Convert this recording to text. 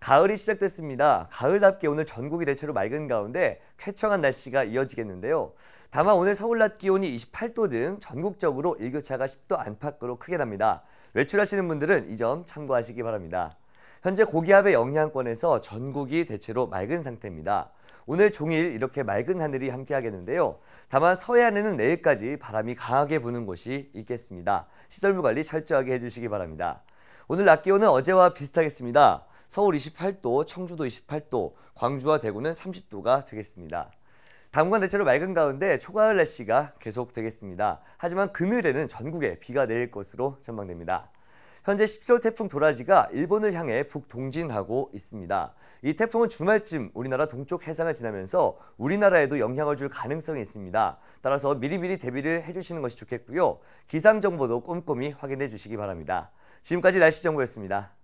가을이 시작됐습니다. 가을답게 오늘 전국이 대체로 맑은 가운데 쾌청한 날씨가 이어지겠는데요. 다만 오늘 서울 낮 기온이 28도 등 전국적으로 일교차가 10도 안팎으로 크게 납니다. 외출하시는 분들은 이 점 참고하시기 바랍니다. 현재 고기압의 영향권에서 전국이 대체로 맑은 상태입니다. 오늘 종일 이렇게 맑은 하늘이 함께하겠는데요. 다만 서해안에는 내일까지 바람이 강하게 부는 곳이 있겠습니다. 시설물 관리 철저하게 해주시기 바랍니다. 오늘 낮 기온은 어제와 비슷하겠습니다. 서울 28도, 청주도 28도, 광주와 대구는 30도가 되겠습니다. 당분간 대체로 맑은 가운데 초가을 날씨가 계속되겠습니다. 하지만 금요일에는 전국에 비가 내릴 것으로 전망됩니다. 현재 1 0호 태풍 도라지가 일본을 향해 북동진하고 있습니다. 이 태풍은 주말쯤 우리나라 동쪽 해상을 지나면서 우리나라에도 영향을 줄 가능성이 있습니다. 따라서 미리미리 대비를 해주시는 것이 좋겠고요. 기상정보도 꼼꼼히 확인해 주시기 바랍니다. 지금까지 날씨정보였습니다.